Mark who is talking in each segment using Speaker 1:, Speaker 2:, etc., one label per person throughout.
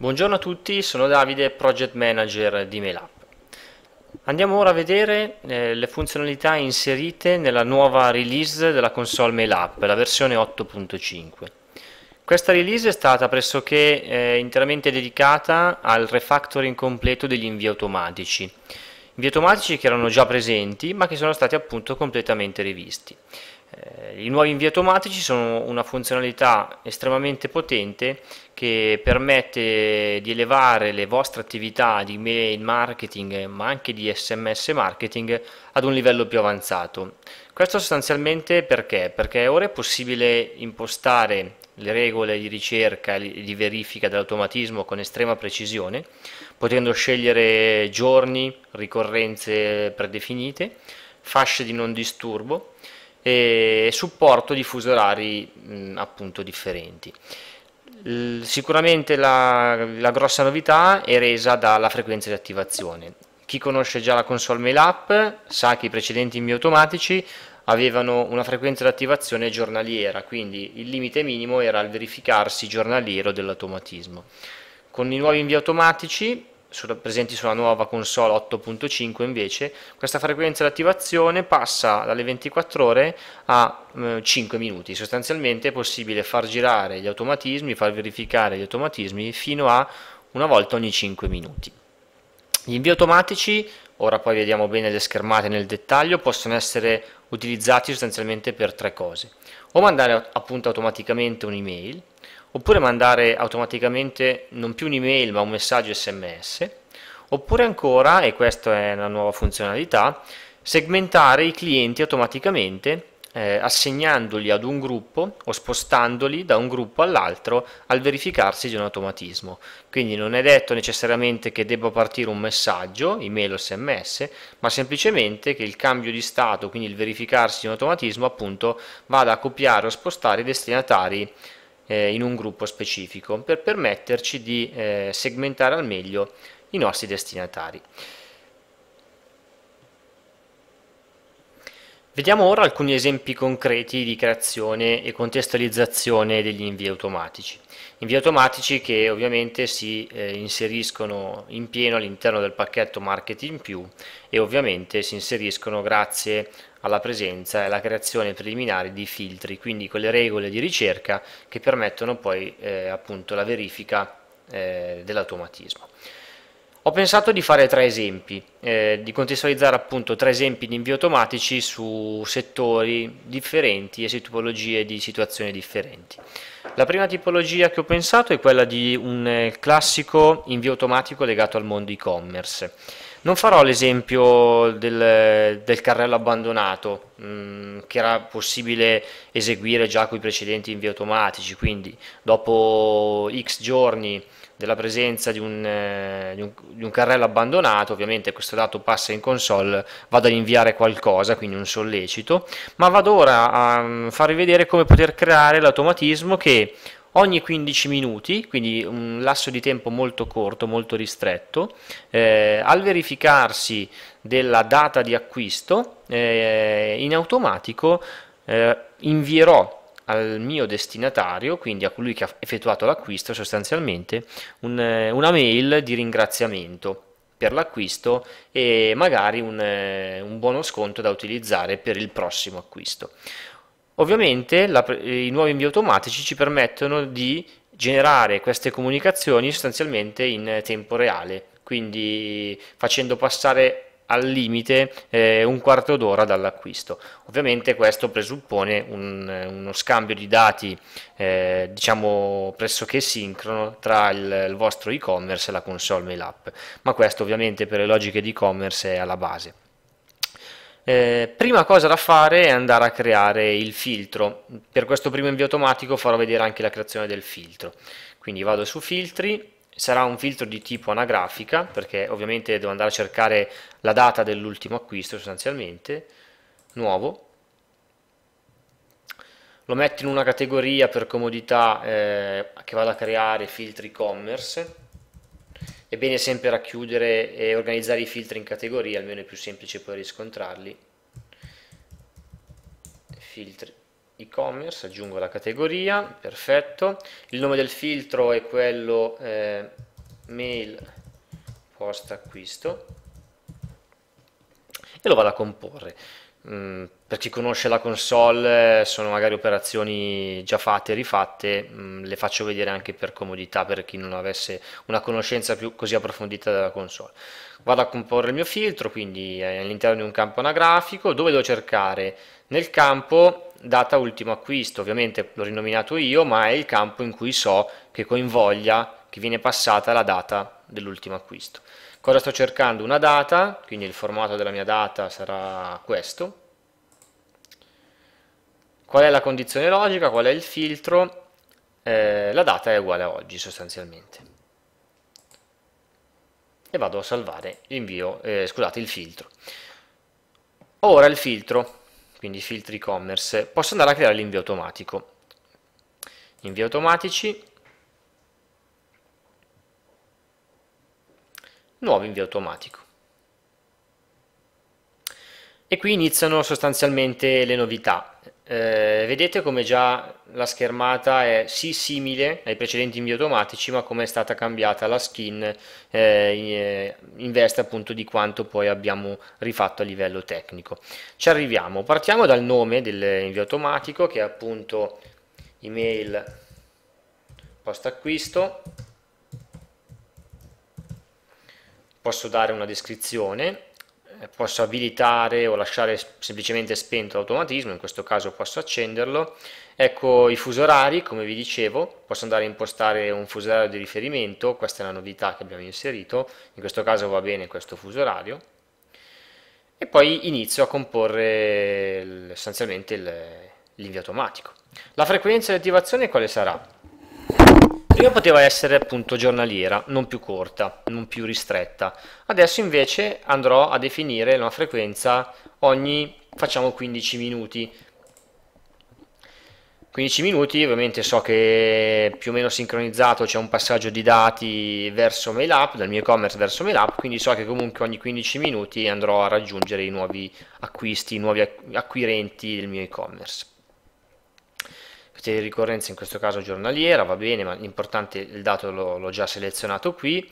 Speaker 1: Buongiorno a tutti, sono Davide, Project Manager di MailUp. Andiamo ora a vedere eh, le funzionalità inserite nella nuova release della console MailUp, la versione 8.5. Questa release è stata pressoché eh, interamente dedicata al refactoring completo degli invii automatici. Invii automatici che erano già presenti ma che sono stati appunto completamente rivisti. Eh, I nuovi invii automatici sono una funzionalità estremamente potente che permette di elevare le vostre attività di mail marketing ma anche di sms marketing ad un livello più avanzato. Questo sostanzialmente perché? Perché ora è possibile impostare le regole di ricerca e di verifica dell'automatismo con estrema precisione, potendo scegliere giorni, ricorrenze predefinite, fasce di non disturbo, e supporto di fusi orari mh, appunto differenti. L sicuramente la, la, grossa novità è resa dalla frequenza di attivazione. Chi conosce già la console MailApp sa che i precedenti invio automatici avevano una frequenza di attivazione giornaliera, quindi il limite minimo era il verificarsi giornaliero dell'automatismo. Con i nuovi invio automatici sulla, presenti sulla nuova console 8.5 invece, questa frequenza di attivazione passa dalle 24 ore a eh, 5 minuti. Sostanzialmente è possibile far girare gli automatismi, far verificare gli automatismi fino a una volta ogni 5 minuti. Gli invii automatici, ora poi vediamo bene le schermate nel dettaglio, possono essere utilizzati sostanzialmente per tre cose. O mandare appunto automaticamente un'email, oppure mandare automaticamente non più un'email ma un messaggio sms, oppure ancora, e questa è una nuova funzionalità, segmentare i clienti automaticamente eh, assegnandoli ad un gruppo o spostandoli da un gruppo all'altro al verificarsi di un automatismo. Quindi non è detto necessariamente che debba partire un messaggio, email o sms, ma semplicemente che il cambio di stato, quindi il verificarsi di un automatismo, appunto vada a copiare o spostare i destinatari eh, in un gruppo specifico per permetterci di eh, segmentare al meglio i nostri destinatari. Vediamo ora alcuni esempi concreti di creazione e contestualizzazione degli invii automatici. Invii automatici che ovviamente si eh, inseriscono in pieno all'interno del pacchetto Marketing più e ovviamente si inseriscono grazie alla presenza e alla creazione preliminare di filtri, quindi quelle regole di ricerca che permettono poi eh, appunto la verifica eh, dell'automatismo. Ho pensato di fare tre esempi, eh, di contestualizzare appunto tre esempi di invio automatici su settori differenti e su tipologie di situazioni differenti. La prima tipologia che ho pensato è quella di un eh, classico invio automatico legato al mondo e-commerce. Non farò l'esempio del, del, carrello abbandonato, mh, mm, che era possibile eseguire già con i precedenti invio automatici, quindi dopo x giorni della presenza di un, eh, di, un, di un, carrello abbandonato, ovviamente questo dato passa in console, vado ad inviare qualcosa, quindi un sollecito, ma vado ora a mm, farvi vedere come poter creare l'automatismo che ogni 15 minuti, quindi un lasso di tempo molto corto, molto ristretto, eh, al verificarsi della data di acquisto, eh, in automatico eh, invierò al mio destinatario, quindi a colui che ha effettuato l'acquisto, sostanzialmente un, eh, una mail di ringraziamento per l'acquisto e magari un, eh, un, buono sconto da utilizzare per il prossimo acquisto. Ovviamente la, i nuovi invi automatici ci permettono di generare queste comunicazioni sostanzialmente in tempo reale, quindi facendo passare al limite eh, un quarto d'ora dall'acquisto. Ovviamente questo presuppone un, eh, uno scambio di dati eh, diciamo pressoché sincrono tra il, il vostro e-commerce e la console mail app, ma questo ovviamente per le logiche di e-commerce è alla base. Eh, prima cosa da fare è andare a creare il filtro. Per questo primo invio automatico farò vedere anche la creazione del filtro. Quindi vado su filtri, sarà un filtro di tipo anagrafica, perché ovviamente devo andare a cercare la data dell'ultimo acquisto sostanzialmente, nuovo. Lo metto in una categoria per comodità eh, che vado a creare filtri e-commerce. È bene sempre racchiudere e organizzare i filtri in categorie, almeno è più semplice poi riscontrarli. Filtri e-commerce, aggiungo la categoria, perfetto, il nome del filtro è quello eh, mail post acquisto e lo vado a comporre. Mm, per chi conosce la console sono magari operazioni già fatte e rifatte, mh, mm, le faccio vedere anche per comodità per chi non avesse una conoscenza più così approfondita della console. Vado a comporre il mio filtro, quindi eh, all'interno di un campo anagrafico, dove devo cercare? Nel campo data ultimo acquisto, ovviamente l'ho rinominato io, ma è il campo in cui so che coinvoglia, che viene passata la data dell'ultimo acquisto. Cosa sto cercando? Una data, quindi il formato della mia data sarà questo. Qual è la condizione logica? Qual è il filtro? Eh, la data è uguale a oggi sostanzialmente. E vado a salvare invio, eh, scusate, il filtro. Ora il filtro, quindi filtri e-commerce, posso andare a creare l'invio automatico. Invio automatici, nuovo invio automatico. E qui iniziano sostanzialmente le novità. Eh, vedete come già la schermata è sì simile ai precedenti invio automatici, ma come è stata cambiata la skin eh, eh, in veste appunto di quanto poi abbiamo rifatto a livello tecnico. Ci arriviamo. Partiamo dal nome dell'invio automatico che è appunto email post acquisto posso dare una descrizione, eh, posso abilitare o lasciare semplicemente spento l'automatismo, in questo caso posso accenderlo. Ecco i fuso orari, come vi dicevo, posso andare a impostare un fuso orario di riferimento, questa è la novità che abbiamo inserito, in questo caso va bene questo fuso orario. E poi inizio a comporre sostanzialmente l'invio automatico. La frequenza di attivazione quale sarà? prima poteva essere appunto giornaliera, non più corta, non più ristretta. Adesso invece andrò a definire la frequenza ogni, facciamo 15 minuti. 15 minuti, ovviamente so che più o meno sincronizzato c'è un passaggio di dati verso MailUp, dal mio e-commerce verso MailUp, quindi so che comunque ogni 15 minuti andrò a raggiungere i nuovi acquisti, i nuovi acquirenti del mio e-commerce potete di ricorrenza in questo caso giornaliera, va bene, ma l'importante è il dato l'ho già selezionato qui.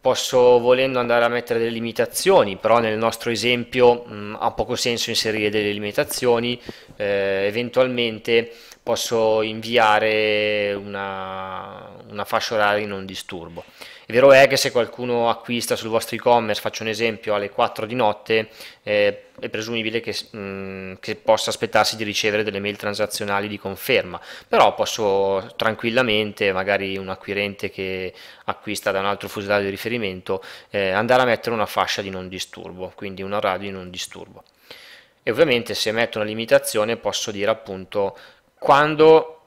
Speaker 1: Posso volendo andare a mettere delle limitazioni, però nel nostro esempio mh, ha poco senso inserire delle limitazioni, eh, eventualmente posso inviare una, una fascia oraria di non disturbo. È vero è che se qualcuno acquista sul vostro e-commerce, faccio un esempio, alle 4 di notte, eh, è presumibile che, mh, mm, che, possa aspettarsi di ricevere delle mail transazionali di conferma, però posso tranquillamente, magari un acquirente che acquista da un altro fuselario di riferimento, eh, andare a mettere una fascia di non disturbo, quindi un orario di non disturbo. E ovviamente se metto una limitazione posso dire appunto quando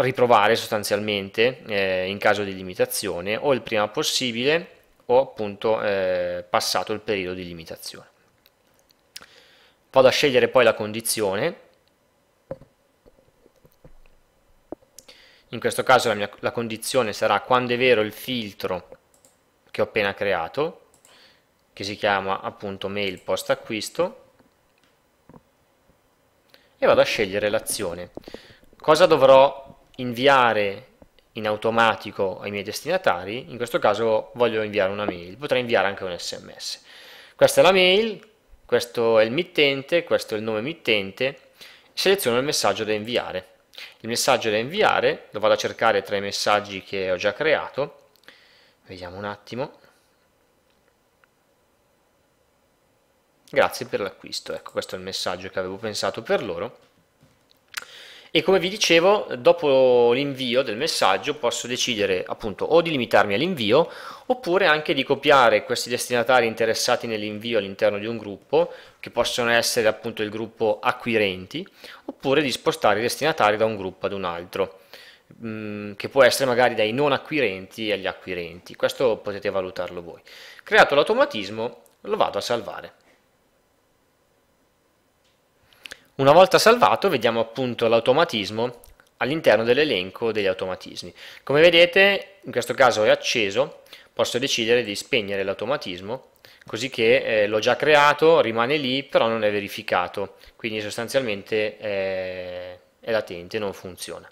Speaker 1: ritrovare sostanzialmente eh, in caso di limitazione o il prima possibile o appunto eh, passato il periodo di limitazione. Vado a scegliere poi la condizione, in questo caso la, mia, la condizione sarà quando è vero il filtro che ho appena creato, che si chiama appunto mail post acquisto, e vado a scegliere l'azione cosa dovrò inviare in automatico ai miei destinatari, in questo caso voglio inviare una mail, potrei inviare anche un sms. Questa è la mail, questo è il mittente, questo è il nome mittente, seleziono il messaggio da inviare. Il messaggio da inviare lo vado a cercare tra i messaggi che ho già creato, vediamo un attimo. Grazie per l'acquisto, ecco questo è il messaggio che avevo pensato per loro e come vi dicevo dopo l'invio del messaggio posso decidere appunto o di limitarmi all'invio oppure anche di copiare questi destinatari interessati nell'invio all'interno di un gruppo che possono essere appunto il gruppo acquirenti oppure di spostare i destinatari da un gruppo ad un altro mm, che può essere magari dai non acquirenti agli acquirenti questo potete valutarlo voi creato l'automatismo lo vado a salvare Una volta salvato vediamo appunto l'automatismo all'interno dell'elenco degli automatismi. Come vedete in questo caso è acceso, posso decidere di spegnere l'automatismo così che eh, l'ho già creato, rimane lì però non è verificato, quindi sostanzialmente eh, è latente, non funziona.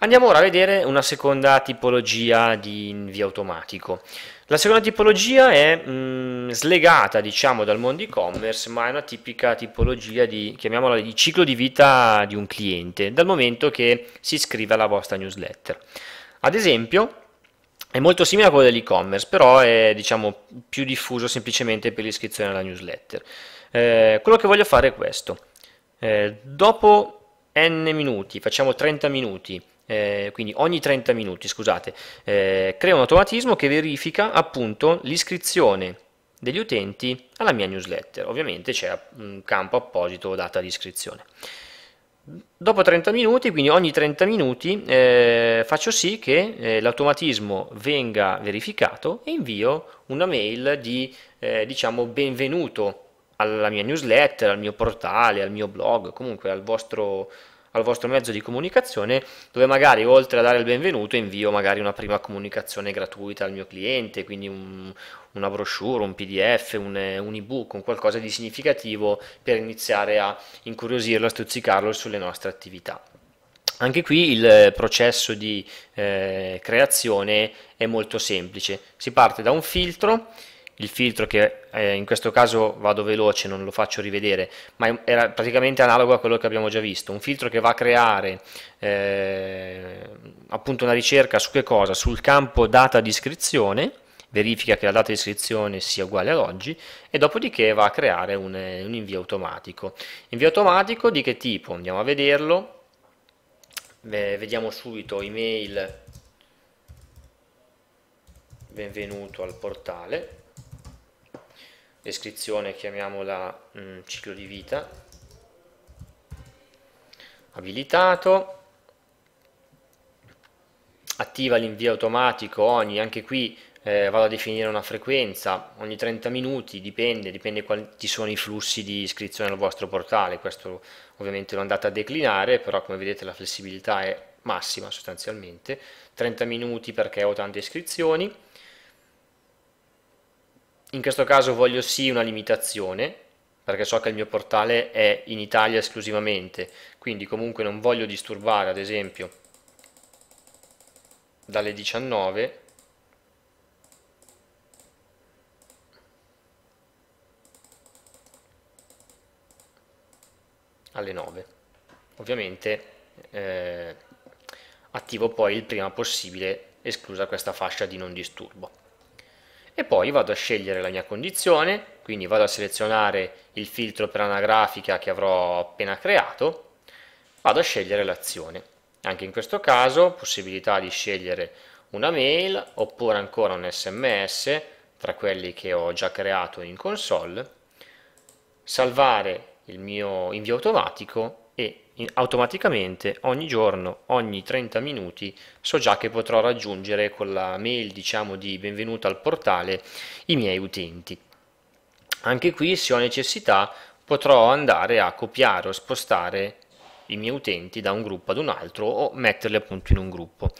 Speaker 1: Andiamo ora a vedere una seconda tipologia di invio automatico. La seconda tipologia è mh, mm, slegata diciamo, dal mondo e-commerce, ma è una tipica tipologia di, chiamiamola, di ciclo di vita di un cliente, dal momento che si iscrive alla vostra newsletter. Ad esempio, è molto simile a quello dell'e-commerce, però è diciamo, più diffuso semplicemente per l'iscrizione alla newsletter. Eh, quello che voglio fare è questo. Eh, dopo n minuti, facciamo 30 minuti, eh, quindi ogni 30 minuti, scusate, eh, crea un automatismo che verifica appunto l'iscrizione degli utenti alla mia newsletter. Ovviamente c'è un campo apposito data di iscrizione. Dopo 30 minuti, quindi ogni 30 minuti, eh, faccio sì che eh, l'automatismo venga verificato e invio una mail di eh, diciamo benvenuto alla mia newsletter, al mio portale, al mio blog, comunque al vostro, al vostro mezzo di comunicazione dove magari oltre a dare il benvenuto invio magari una prima comunicazione gratuita al mio cliente, quindi un, una brochure, un pdf, un, un ebook, un qualcosa di significativo per iniziare a incuriosirlo, a stuzzicarlo sulle nostre attività. Anche qui il processo di eh, creazione è molto semplice, si parte da un filtro il filtro che eh, in questo caso vado veloce, non lo faccio rivedere, ma era praticamente analogo a quello che abbiamo già visto, un filtro che va a creare eh, appunto una ricerca su che cosa? Sul campo data di iscrizione, verifica che la data di iscrizione sia uguale ad oggi e dopodiché va a creare un, un invio automatico. Invio automatico di che tipo? Andiamo a vederlo, Beh, vediamo subito email benvenuto al portale descrizione chiamiamola mh, mm, ciclo di vita abilitato attiva l'invio automatico ogni anche qui eh, vado a definire una frequenza ogni 30 minuti, dipende, dipende quanti sono i flussi di iscrizione al vostro portale, questo ovviamente lo andate a declinare, però come vedete la flessibilità è massima sostanzialmente, 30 minuti perché ho tante iscrizioni, in questo caso voglio sì una limitazione, perché so che il mio portale è in Italia esclusivamente, quindi comunque non voglio disturbare ad esempio dalle 19 alle 9. Ovviamente eh, attivo poi il prima possibile esclusa questa fascia di non disturbo e poi vado a scegliere la mia condizione, quindi vado a selezionare il filtro per anagrafica che avrò appena creato, vado a scegliere l'azione. Anche in questo caso possibilità di scegliere una mail oppure ancora un sms tra quelli che ho già creato in console, salvare il mio invio automatico e automaticamente ogni giorno, ogni 30 minuti, so già che potrò raggiungere con la mail diciamo di benvenuta al portale i miei utenti. Anche qui se ho necessità potrò andare a copiare o spostare i miei utenti da un gruppo ad un altro o metterli appunto in un gruppo,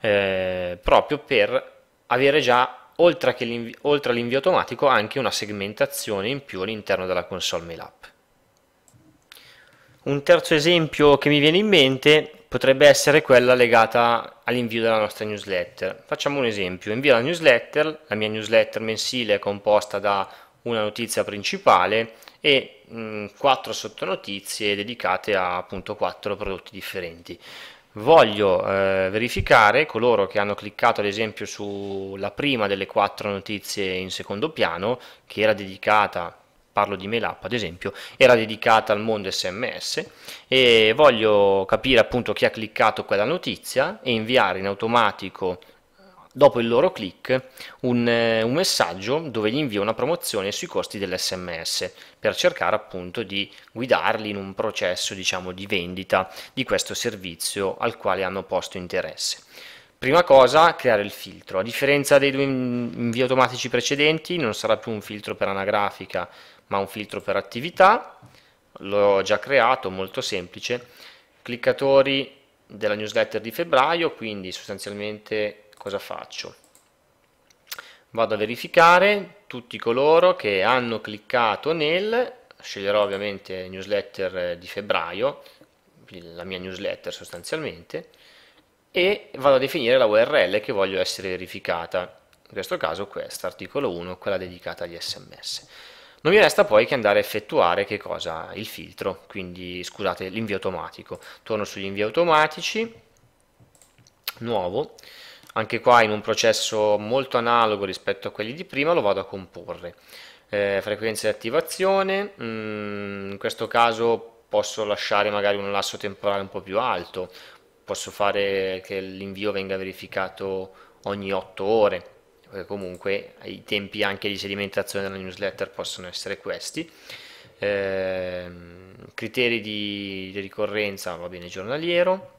Speaker 1: eh, proprio per avere già oltre, all'invio automatico anche una segmentazione in più all'interno della console mail app. Un terzo esempio che mi viene in mente potrebbe essere quella legata all'invio della nostra newsletter. Facciamo un esempio, invio la newsletter, la mia newsletter mensile è composta da una notizia principale e mh, mm, quattro sottonotizie dedicate a appunto quattro prodotti differenti. Voglio eh, verificare coloro che hanno cliccato ad esempio sulla prima delle quattro notizie in secondo piano, che era dedicata parlo di mail ad esempio, era dedicata al mondo SMS e voglio capire appunto chi ha cliccato quella notizia e inviare in automatico dopo il loro click un, eh, un, messaggio dove gli invio una promozione sui costi dell'SMS per cercare appunto di guidarli in un processo diciamo di vendita di questo servizio al quale hanno posto interesse. Prima cosa, creare il filtro. A differenza dei due invi automatici precedenti, non sarà più un filtro per anagrafica, ma un filtro per attività, l'ho già creato, molto semplice, cliccatori della newsletter di febbraio, quindi sostanzialmente cosa faccio? Vado a verificare tutti coloro che hanno cliccato nel, sceglierò ovviamente newsletter eh, di febbraio, la mia newsletter sostanzialmente, e vado a definire la URL che voglio essere verificata, in questo caso questa, articolo 1, quella dedicata agli sms. Non mi resta poi che andare a effettuare che cosa? Il filtro, quindi scusate, l'invio automatico. Torno sugli invi automatici, nuovo, anche qua in un processo molto analogo rispetto a quelli di prima lo vado a comporre. Eh, frequenza di attivazione, mm, in questo caso posso lasciare magari un lasso temporale un po' più alto, posso fare che l'invio venga verificato ogni 8 ore, eh, comunque i tempi anche di sedimentazione della newsletter possono essere questi. Eh, criteri di, di, ricorrenza, va bene, giornaliero.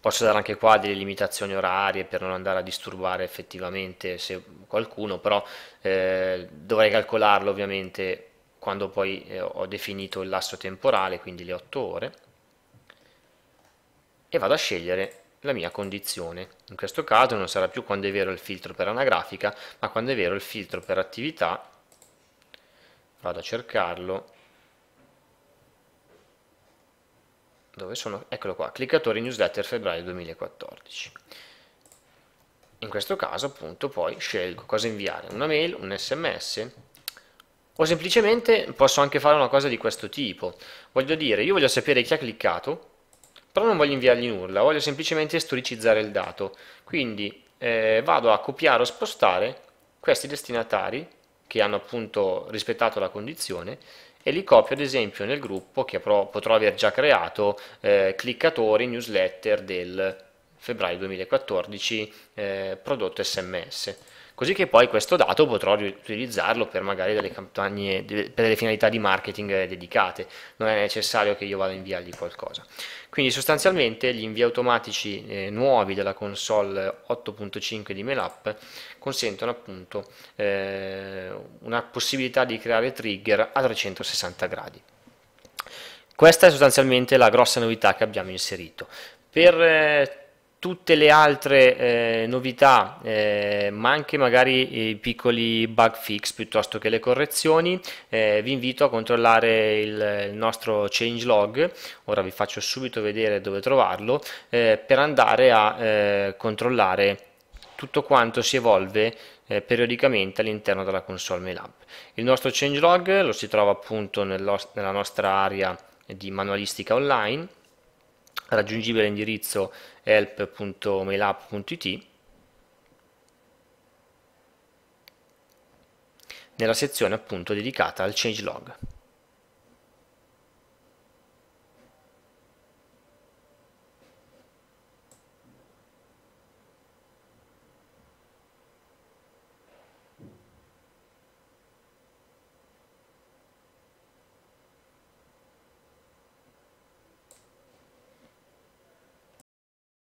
Speaker 1: Posso dare anche qua delle limitazioni orarie per non andare a disturbare effettivamente qualcuno, però eh, dovrei calcolarlo ovviamente quando poi eh, ho definito il lasso temporale, quindi le 8 ore, e vado a scegliere la mia condizione. In questo caso non sarà più quando è vero il filtro per anagrafica, ma quando è vero il filtro per attività. Vado a cercarlo. Dove sono? Eccolo qua, cliccatore newsletter febbraio 2014. In questo caso appunto poi scelgo cosa inviare, una mail, un sms o semplicemente posso anche fare una cosa di questo tipo. Voglio dire, io voglio sapere chi ha cliccato però non voglio inviargli nulla, voglio semplicemente storicizzare il dato. Quindi eh, vado a copiare o spostare questi destinatari che hanno appunto rispettato la condizione e li copio ad esempio nel gruppo che potrò aver già creato eh, cliccatori newsletter del febbraio 2014 eh, prodotto sms così che poi questo dato potrò riutilizzarlo per magari delle campagne, per delle finalità di marketing eh, dedicate, non è necessario che io vada a inviargli qualcosa. Quindi sostanzialmente gli invi automatici eh, nuovi della console 8.5 di Melap consentono appunto eh, una possibilità di creare trigger a 360 gradi. Questa è sostanzialmente la grossa novità che abbiamo inserito. Per eh, tutte le altre eh, novità, eh, ma anche magari i piccoli bug fix piuttosto che le correzioni, eh, vi invito a controllare il, il, nostro changelog, ora vi faccio subito vedere dove trovarlo, eh, per andare a eh, controllare tutto quanto si evolve eh, periodicamente all'interno della console MyLab. Il nostro changelog lo si trova appunto nella nostra area di manualistica online, raggiungibile all'indirizzo help.mailab.it nella sezione appunto dedicata al changelog.